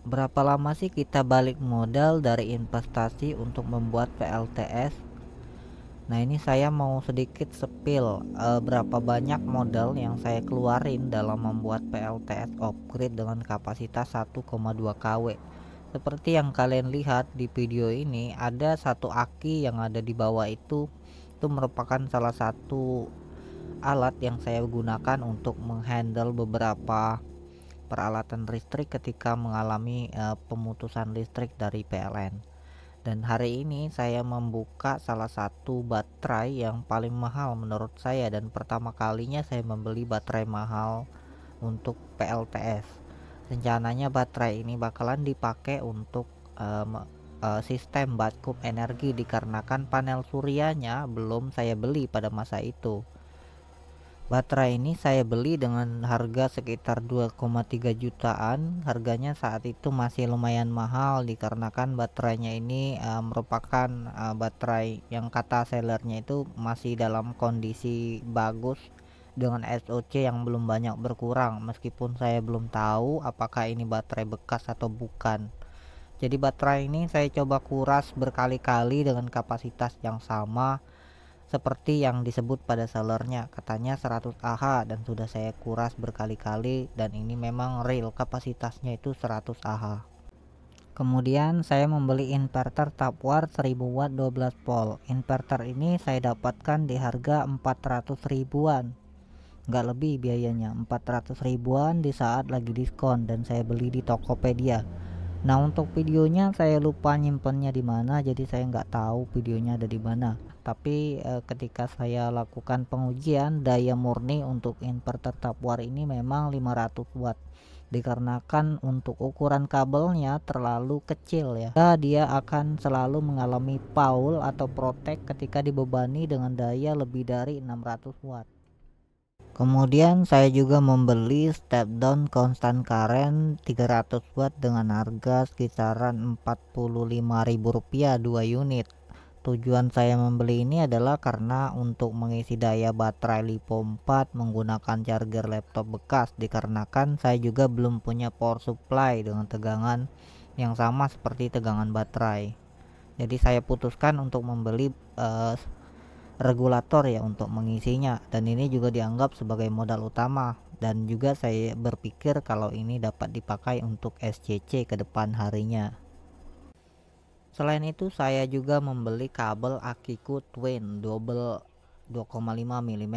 berapa lama sih kita balik modal dari investasi untuk membuat PLTS? Nah, ini saya mau sedikit sepil e, berapa banyak modal yang saya keluarin dalam membuat PLTS upgrade dengan kapasitas 1,2 kW. Seperti yang kalian lihat di video ini, ada satu aki yang ada di bawah itu itu merupakan salah satu alat yang saya gunakan untuk menghandle beberapa peralatan listrik ketika mengalami uh, pemutusan listrik dari PLN. Dan hari ini saya membuka salah satu baterai yang paling mahal menurut saya dan pertama kalinya saya membeli baterai mahal untuk PLTS. Rencananya baterai ini bakalan dipakai untuk um, sistem batkum energi dikarenakan panel surianya belum saya beli pada masa itu. Baterai ini saya beli dengan harga sekitar 2,3 jutaan. Harganya saat itu masih lumayan mahal dikarenakan baterainya ini uh, merupakan uh, baterai yang kata sellernya itu masih dalam kondisi bagus dengan SOC yang belum banyak berkurang meskipun saya belum tahu apakah ini baterai bekas atau bukan. Jadi baterai ini saya coba kuras berkali-kali dengan kapasitas yang sama seperti yang disebut pada sellernya katanya 100 AH dan sudah saya kuras berkali-kali dan ini memang real kapasitasnya itu 100 AH kemudian saya membeli inverter Tapwar 1000 watt 12 volt inverter ini saya dapatkan di harga 400 ribuan nggak lebih biayanya 400 ribuan di saat lagi diskon dan saya beli di Tokopedia Nah untuk videonya saya lupa nyimpannya di mana, jadi saya nggak tahu videonya ada di mana. Tapi e, ketika saya lakukan pengujian daya murni untuk inverter tapwar ini memang 500 watt dikarenakan untuk ukuran kabelnya terlalu kecil ya dia akan selalu mengalami paul atau protek ketika dibebani dengan daya lebih dari 600 watt Kemudian saya juga membeli step down constant current 300 watt dengan harga sekitaran Rp45.000 2 unit. Tujuan saya membeli ini adalah karena untuk mengisi daya baterai lipo 4 menggunakan charger laptop bekas dikarenakan saya juga belum punya power supply dengan tegangan yang sama seperti tegangan baterai. Jadi saya putuskan untuk membeli uh, regulator ya untuk mengisinya dan ini juga dianggap sebagai modal utama dan juga saya berpikir kalau ini dapat dipakai untuk SCC ke depan harinya selain itu saya juga membeli kabel Akiku Twin double 2,5 mm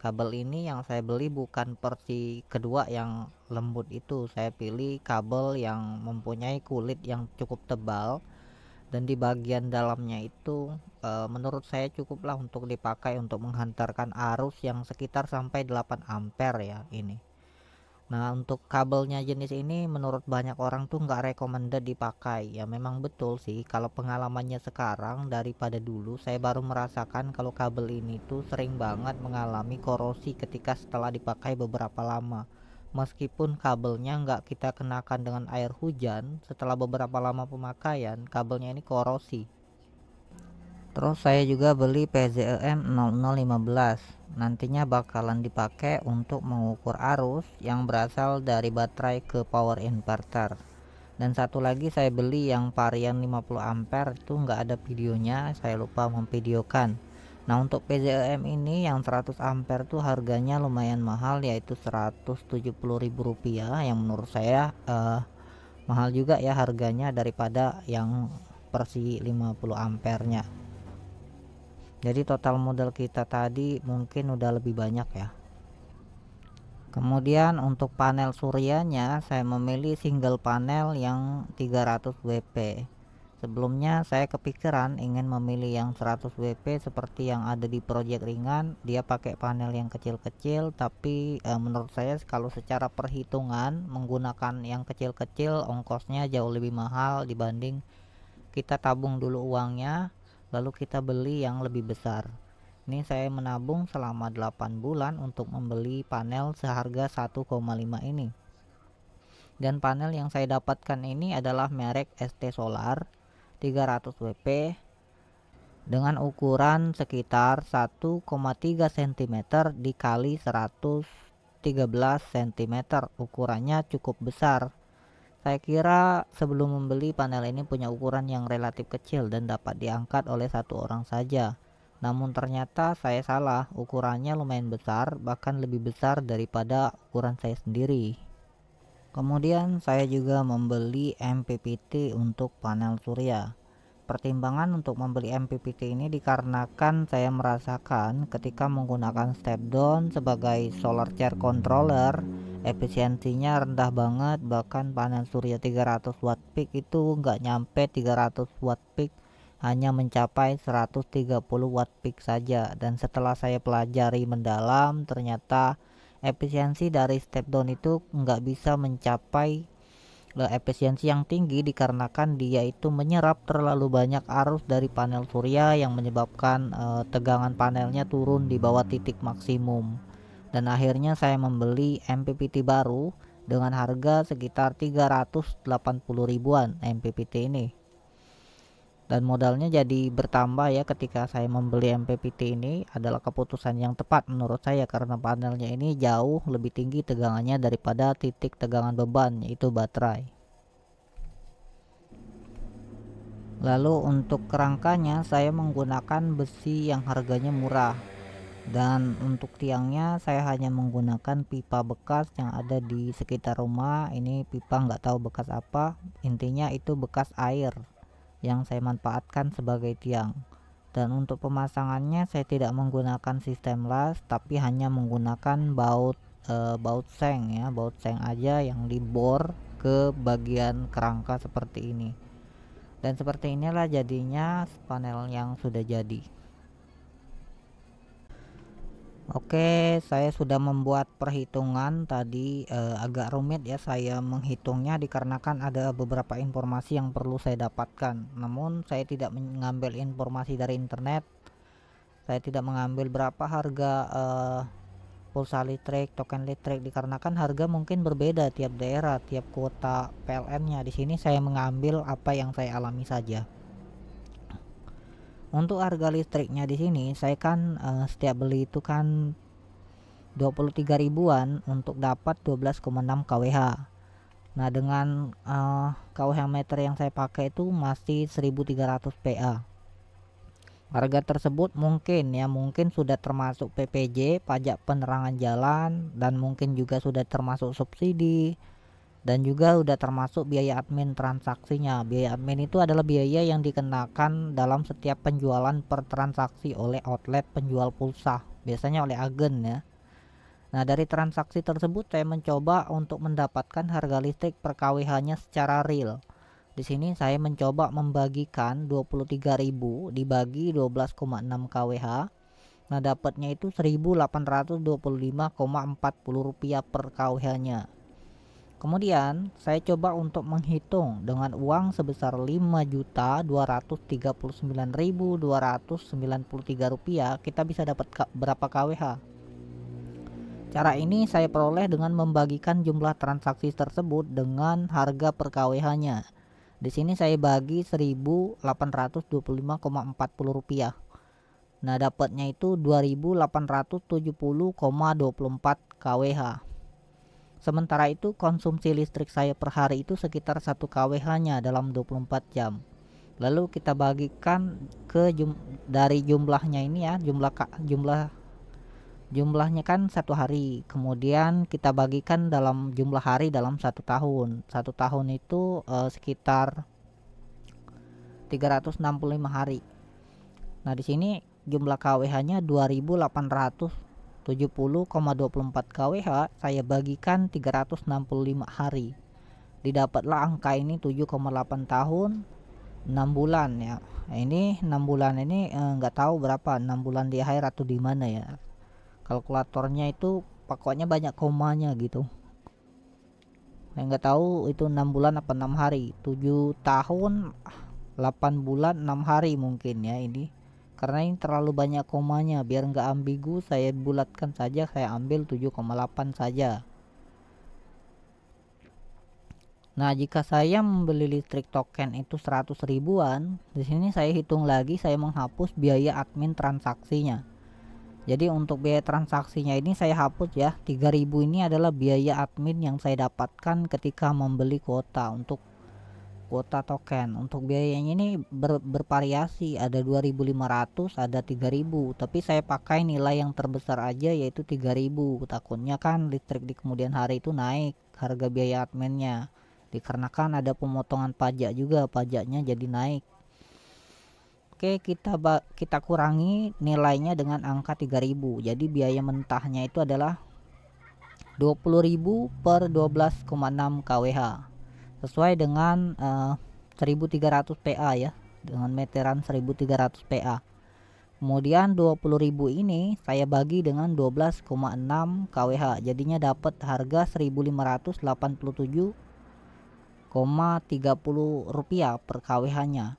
kabel ini yang saya beli bukan versi kedua yang lembut itu saya pilih kabel yang mempunyai kulit yang cukup tebal dan di bagian dalamnya itu e, menurut saya cukuplah untuk dipakai untuk menghantarkan arus yang sekitar sampai 8 ampere ya ini nah untuk kabelnya jenis ini menurut banyak orang tuh nggak recommended dipakai ya memang betul sih kalau pengalamannya sekarang daripada dulu saya baru merasakan kalau kabel ini tuh sering banget mengalami korosi ketika setelah dipakai beberapa lama meskipun kabelnya nggak kita kenakan dengan air hujan setelah beberapa lama pemakaian kabelnya ini korosi terus saya juga beli PZEM 0015 nantinya bakalan dipakai untuk mengukur arus yang berasal dari baterai ke power inverter dan satu lagi saya beli yang varian 50 ampere itu nggak ada videonya saya lupa memvideokan Nah untuk PZM ini yang 100 ampere tuh harganya lumayan mahal yaitu rp rupiah yang menurut saya eh, mahal juga ya harganya daripada yang persi 50 nya Jadi total modal kita tadi mungkin udah lebih banyak ya. Kemudian untuk panel surianya saya memilih single panel yang 300 WP Sebelumnya saya kepikiran ingin memilih yang 100 WP seperti yang ada di project ringan dia pakai panel yang kecil-kecil tapi e, menurut saya kalau secara perhitungan menggunakan yang kecil-kecil ongkosnya jauh lebih mahal dibanding kita tabung dulu uangnya lalu kita beli yang lebih besar ini saya menabung selama 8 bulan untuk membeli panel seharga 1,5 ini dan panel yang saya dapatkan ini adalah merek ST Solar 300 WP dengan ukuran sekitar 1,3 cm dikali 113 cm ukurannya cukup besar saya kira sebelum membeli panel ini punya ukuran yang relatif kecil dan dapat diangkat oleh satu orang saja namun ternyata saya salah ukurannya lumayan besar bahkan lebih besar daripada ukuran saya sendiri Kemudian saya juga membeli MPPT untuk panel surya. Pertimbangan untuk membeli MPPT ini dikarenakan saya merasakan ketika menggunakan step down sebagai solar chair controller efisiensinya rendah banget bahkan panel surya 300 watt peak itu nggak nyampe 300 watt peak hanya mencapai 130 watt peak saja dan setelah saya pelajari mendalam ternyata efisiensi dari step down itu nggak bisa mencapai eh, efisiensi yang tinggi dikarenakan dia itu menyerap terlalu banyak arus dari panel surya yang menyebabkan uh, tegangan panelnya turun di bawah titik maksimum dan akhirnya saya membeli MPPT baru dengan harga sekitar 380 ribuan MPPT ini dan modalnya jadi bertambah ya ketika saya membeli MPPT ini adalah keputusan yang tepat menurut saya karena panelnya ini jauh lebih tinggi tegangannya daripada titik tegangan beban yaitu baterai lalu untuk kerangkanya saya menggunakan besi yang harganya murah dan untuk tiangnya saya hanya menggunakan pipa bekas yang ada di sekitar rumah ini pipa nggak tahu bekas apa intinya itu bekas air yang saya manfaatkan sebagai tiang dan untuk pemasangannya saya tidak menggunakan sistem las tapi hanya menggunakan baut e, baut seng ya baut seng aja yang dibor ke bagian kerangka seperti ini dan seperti inilah jadinya panel yang sudah jadi Oke, saya sudah membuat perhitungan tadi eh, agak rumit ya saya menghitungnya dikarenakan ada beberapa informasi yang perlu saya dapatkan. Namun saya tidak mengambil informasi dari internet. Saya tidak mengambil berapa harga eh, pulsa listrik, token listrik dikarenakan harga mungkin berbeda tiap daerah, tiap kota PLN-nya. Di sini saya mengambil apa yang saya alami saja untuk harga listriknya di sini saya kan uh, setiap beli itu kan 23 ribuan untuk dapat 12,6 kWh nah dengan uh, kWh meter yang saya pakai itu masih 1300 PA harga tersebut mungkin ya mungkin sudah termasuk PPJ pajak penerangan jalan dan mungkin juga sudah termasuk subsidi dan juga udah termasuk biaya admin transaksinya. Biaya admin itu adalah biaya yang dikenakan dalam setiap penjualan per transaksi oleh outlet penjual pulsa, biasanya oleh agen ya. Nah, dari transaksi tersebut saya mencoba untuk mendapatkan harga listrik per kWh-nya secara real. Di sini saya mencoba membagikan 23.000 dibagi 12,6 kWh. Nah, dapatnya itu 1825,40 rupiah per kWh-nya. Kemudian, saya coba untuk menghitung dengan uang sebesar 5.239.293 rupiah kita bisa dapat berapa KWH. Cara ini saya peroleh dengan membagikan jumlah transaksi tersebut dengan harga per KWH-nya. Di sini saya bagi 1.825,40 rupiah. Nah, dapatnya itu 2.870,24 KWH. Sementara itu konsumsi listrik saya per hari itu sekitar 1 kWh-nya dalam 24 jam. Lalu kita bagikan ke jum dari jumlahnya ini ya, jumlah jumlah jumlahnya kan satu hari. Kemudian kita bagikan dalam jumlah hari dalam satu tahun. Satu tahun itu eh, sekitar 365 hari. Nah, di sini jumlah KWH-nya 2800 70,24 kWh saya bagikan 365 hari. Didapatlah angka ini 7,8 tahun 6 bulan ya. Ini 6 bulan ini eh, nggak eh, tahu berapa 6 bulan di akhir atau di mana ya. Kalkulatornya itu pokoknya banyak komanya gitu. Saya nggak tahu itu 6 bulan apa 6 hari. 7 tahun 8 bulan 6 hari mungkin ya ini karena ini terlalu banyak komanya biar nggak ambigu saya bulatkan saja saya ambil 7,8 saja Nah jika saya membeli listrik token itu 100 ribuan di sini saya hitung lagi saya menghapus biaya admin transaksinya jadi untuk biaya transaksinya ini saya hapus ya 3000 ini adalah biaya admin yang saya dapatkan ketika membeli kuota untuk kuota token. Untuk biayanya ini ber, bervariasi, ada 2500, ada 3000, tapi saya pakai nilai yang terbesar aja yaitu 3000. Takutnya kan listrik di kemudian hari itu naik harga biaya adminnya. Dikarenakan ada pemotongan pajak juga, pajaknya jadi naik. Oke, kita kita kurangi nilainya dengan angka 3000. Jadi biaya mentahnya itu adalah 20.000 per 12,6 kWh sesuai dengan uh, 1300 PA ya dengan meteran 1300 PA kemudian 20.000 ini saya bagi dengan 12,6 kWh jadinya dapat harga 1587,30 rupiah per kWh nya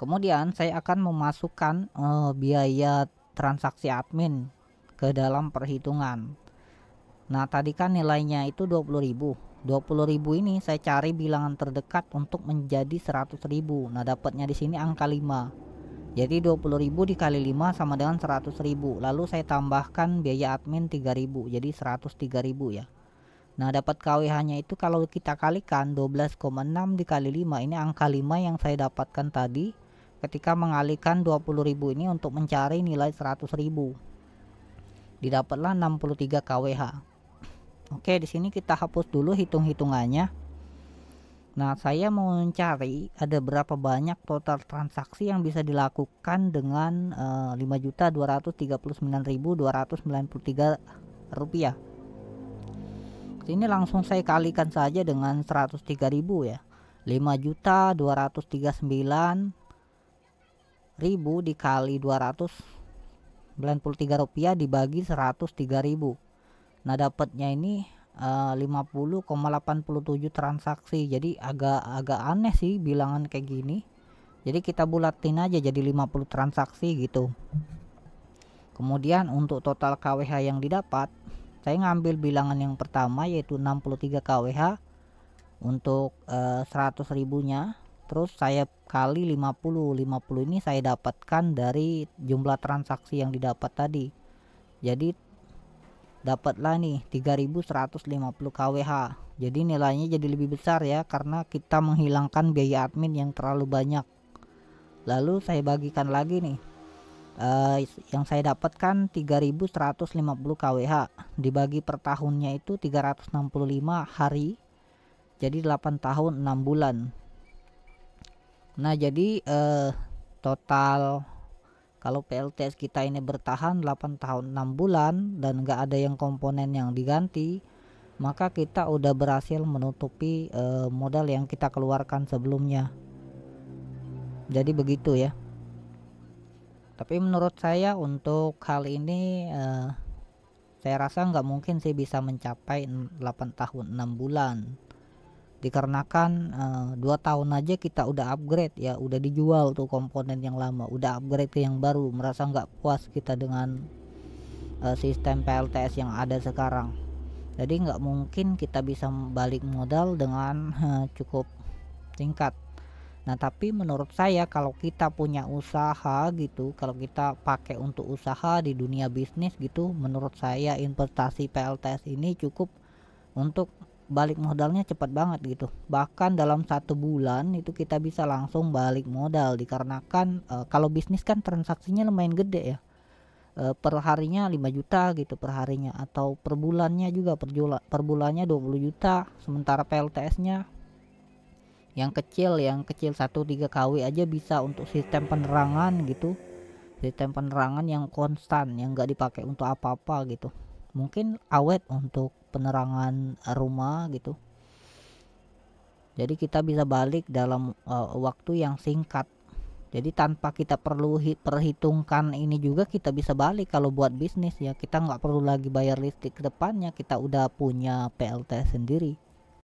kemudian saya akan memasukkan uh, biaya transaksi admin ke dalam perhitungan nah tadi kan nilainya itu 20.000 20.000 ini saya cari bilangan terdekat untuk menjadi 100.000. Nah, dapatnya di sini angka 5. Jadi 20.000 dikali 5 sama dengan 100.000. Lalu saya tambahkan biaya admin 3.000. Jadi 103.000 ya. Nah, dapat KWH-nya itu kalau kita kalikan 12,6 dikali 5 ini angka 5 yang saya dapatkan tadi ketika mengalihkan 20.000 ini untuk mencari nilai 100.000. Didapatlah 63 KWH. Oke, di sini kita hapus dulu hitung-hitungannya. Nah, saya mau mencari ada berapa banyak total transaksi yang bisa dilakukan dengan eh, uh, 5.239.293 rupiah. Ini langsung saya kalikan saja dengan 103.000 ya. 5.239.000 dikali 293 rupiah dibagi 103.000 nah dapatnya ini eh, uh, 50,87 transaksi jadi agak agak aneh sih bilangan kayak gini jadi kita bulatin aja jadi 50 transaksi gitu kemudian untuk total KWH yang didapat saya ngambil bilangan yang pertama yaitu 63 KWH untuk uh, eh, 100 ribunya terus saya kali 50 50 ini saya dapatkan dari jumlah transaksi yang didapat tadi jadi dapatlah nih 3150 kWh jadi nilainya jadi lebih besar ya karena kita menghilangkan biaya admin yang terlalu banyak lalu saya bagikan lagi nih uh, yang saya dapatkan 3150 kWh dibagi per tahunnya itu 365 hari jadi 8 tahun 6 bulan nah jadi uh, total kalau PLTS kita ini bertahan 8 tahun 6 bulan dan nggak ada yang komponen yang diganti maka kita udah berhasil menutupi e, modal yang kita keluarkan sebelumnya jadi begitu ya tapi menurut saya untuk hal ini e, saya rasa nggak mungkin sih bisa mencapai 8 tahun 6 bulan dikarenakan eh, dua tahun aja kita udah upgrade ya udah dijual tuh komponen yang lama udah upgrade ke yang baru merasa nggak puas kita dengan uh, sistem PLTS yang ada sekarang jadi nggak mungkin kita bisa balik modal dengan uh, cukup tingkat Nah, tapi menurut saya kalau kita punya usaha gitu, kalau kita pakai untuk usaha di dunia bisnis gitu, menurut saya investasi PLTS ini cukup untuk balik modalnya cepat banget gitu bahkan dalam satu bulan itu kita bisa langsung balik modal dikarenakan e, kalau bisnis kan transaksinya lumayan gede ya e, eh, per harinya 5 juta gitu per harinya atau per bulannya juga per, jula, per bulannya 20 juta sementara PLTS nya yang kecil yang kecil 1 3 KW aja bisa untuk sistem penerangan gitu sistem penerangan yang konstan yang nggak dipakai untuk apa-apa gitu mungkin awet untuk penerangan rumah gitu jadi kita bisa balik dalam uh, waktu yang singkat jadi tanpa kita perlu perhitungkan ini juga kita bisa balik kalau buat bisnis ya kita nggak perlu lagi bayar listrik ke depannya kita udah punya PLT sendiri